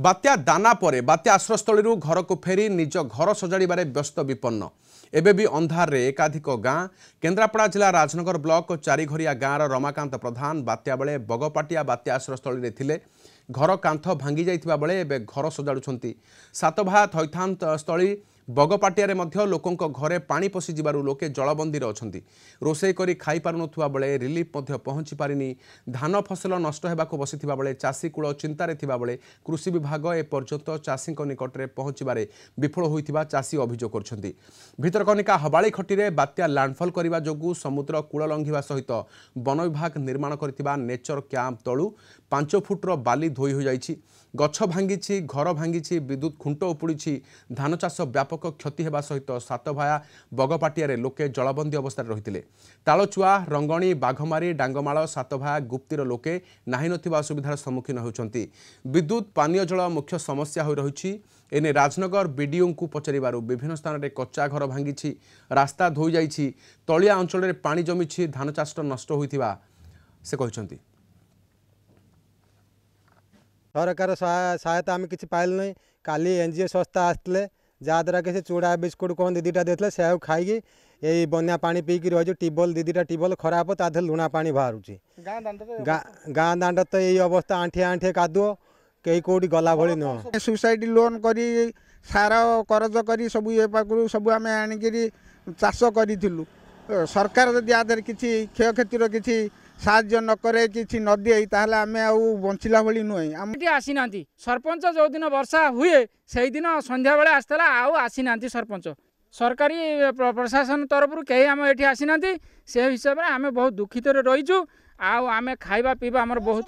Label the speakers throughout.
Speaker 1: ବାତ୍ୟା ଦାନା ପରେ ବାତ୍ୟା ଆଶ୍ରୟସ୍ଥଳୀରୁ ଘରକୁ ଫେରି ନିଜ ଘର ସଜାଡ଼ିବାରେ ବ୍ୟସ୍ତ ବିପନ୍ନ ଏବେ ବି ଅନ୍ଧାରରେ ଏକାଧିକ ଗାଁ କେନ୍ଦ୍ରାପଡ଼ା ଜିଲ୍ଲା ରାଜନଗର ବ୍ଲକ ଚାରିଘରିଆ ଗାଁର ରମାକାନ୍ତ ପ୍ରଧାନ ବାତ୍ୟା ବେଳେ ବଗପାଟିଆ ବାତ୍ୟା ଆଶ୍ରୟସ୍ଥଳୀରେ ଥିଲେ ଘର କାନ୍ଥ ଭାଙ୍ଗି ଯାଇଥିବା ବେଳେ ଏବେ ଘର ସଜାଡ଼ୁଛନ୍ତି ସାତଭା ଥଇଥାନ ସ୍ଥଳୀ ବଗପାଟିଆରେ ମଧ୍ୟ ଲୋକଙ୍କ ଘରେ ପାଣି ପଶିଯିବାରୁ ଲୋକେ ଜଳବନ୍ଦୀରେ ଅଛନ୍ତି ରୋଷେଇ କରି ଖାଇପାରୁନଥିବା ବେଳେ ରିଲିଫ୍ ମଧ୍ୟ ପହଞ୍ଚି ପାରିନି ଧାନ ଫସଲ ନଷ୍ଟ ହେବାକୁ ବସିଥିବା ବେଳେ ଚାଷୀକୂଳ ଚିନ୍ତାରେ ଥିବାବେଳେ କୃଷି ବିଭାଗ ଏପର୍ଯ୍ୟନ୍ତ ଚାଷୀଙ୍କ ନିକଟରେ ପହଞ୍ଚିବାରେ ବିଫଳ ହୋଇଥିବା ଚାଷୀ ଅଭିଯୋଗ କରିଛନ୍ତି ଭିତରକନିକା ହବାଳି ଖଟିରେ ବାତ୍ୟା ଲ୍ୟାଣ୍ଡଫଲ୍ କରିବା ଯୋଗୁଁ ସମୁଦ୍ର କୂଳ ଲଙ୍ଘିବା ସହିତ ବନ ବିଭାଗ ନିର୍ମାଣ କରିଥିବା ନେଚର କ୍ୟାମ୍ପ ତଳୁ ପାଞ୍ଚ ଫୁଟର ବାଲି ଧୋଇ ହୋଇଯାଇଛି ଗଛ ଭାଙ୍ଗିଛି ଘର ଭାଙ୍ଗିଛି ବିଦ୍ୟୁତ୍ ଖୁଣ୍ଟ ଉପୁଡ଼ିଛି ଧାନ ଚାଷ ବ୍ୟାପକ ବ୍ୟାପକ କ୍ଷତି ହେବା ସହିତ ସାତଭାୟା ବଗପାଟିଆରେ ଲୋକେ ଜଳବନ୍ଦୀ ଅବସ୍ଥାରେ ରହିଥିଲେ ତାଳଚୁଆ ରଙ୍ଗଣୀ ବାଘମାରୀ ଡାଙ୍ଗମାଳ ସାତଭାୟା ଗୁପ୍ତିର ଲୋକେ ନାହିଁ ନଥିବା ଅସୁବିଧାର ସମ୍ମୁଖୀନ ହେଉଛନ୍ତି ବିଦ୍ୟୁତ୍ ପାନୀୟ ଜଳ ମୁଖ୍ୟ ସମସ୍ୟା ହୋଇ ରହିଛି এনে রাজনগর বিডিওঙ্কু পচারিবার বিভিন্ন স্থানের কচ্চা ঘর ভাঙ্গিছি রাস্তা ধোই যাইছি তলিয়া অঞ্চলের পানি জমিছি ধান চাষটা নষ্ট হয়েছিবা সে କହିଛନ୍ତି
Speaker 2: সরকার সহায়তা আমি কিছু পাইলু নাই কালি এনজিও সংস্থা আসলে जाद्वारा चुडा विस्कुट कन् दुई दुईटा दिए स्याहा खाइक ए बन्या पाइक रहेछ ट्युब्वेल्टा टिबल खराब णु पाहु गा गाँ दान्ड तो यही अवस्था आँठिया आठिए कदु कोड़ी गला भए नुहे सुसइड लोन गरि सार गरज गरिसु सरकार जियकतिर कि ସାହାଯ୍ୟ ନ କରେ କିଛି ନ ଦିଏ ତାହେଲେ ଆମେ ଆଉ ବଞ୍ଚିଲା ଭଳି ନୁହେଁ ଆମେ ଏଠି
Speaker 3: ଆସିନାହାନ୍ତି ସରପଞ୍ଚ ଯେଉଁଦିନ ବର୍ଷା ହୁଏ ସେଇଦିନ ସନ୍ଧ୍ୟାବେଳେ ଆସିଥିଲା ଆଉ ଆସିନାହାନ୍ତି ସରପଞ୍ଚ ସରକାରୀ ପ୍ରଶାସନ ତରଫରୁ କେହି ଆମ ଏଠି ଆସିନାହାନ୍ତି ସେ ହିସାବରେ ଆମେ ବହୁତ ଦୁଃଖିତରେ ରହିଛୁ ଆଉ ଆମେ ଖାଇବା ପିଇବା ଆମର ବହୁତ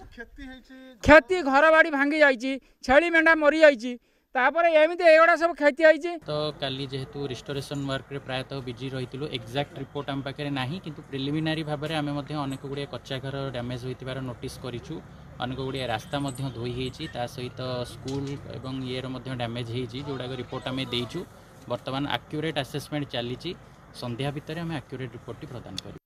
Speaker 3: କ୍ଷତି ଘରବାଡ଼ି ଭାଙ୍ଗି ଯାଇଛି ଛେଳି ମେଣ୍ଢା ମରିଯାଇଛି তাপরে এমিতে এগুলা সব ক্ষতি হয়েছে
Speaker 4: তো কালি যেহেতু রিস্টোরেসন ওয়ার্করে প্রায়তঃ বিজি রয়েছিল এক্সাক্ট রিপোর্ট আমি পাখে না কিন্তু প্রিলিমিনারি ভাবে আমি অনেক গুড়িয়ে কচ্চা ঘর ড্যামেজ হয়েছে নোটিস করছু অনেক গুড়িয়ে রাস্তা ধোই হয়েছি তা সহিত স্কুল এবং ইয়ের ড্যামেজ হয়েছি যেগুড়াক রিপোর্ট আমি দিয়েছু বর্তমান আকুরেট আসেসমেন্ট চালিছি সন্ধ্যা ভিতরে আমি আকুরেট রিপোর্টটি প্রদান করি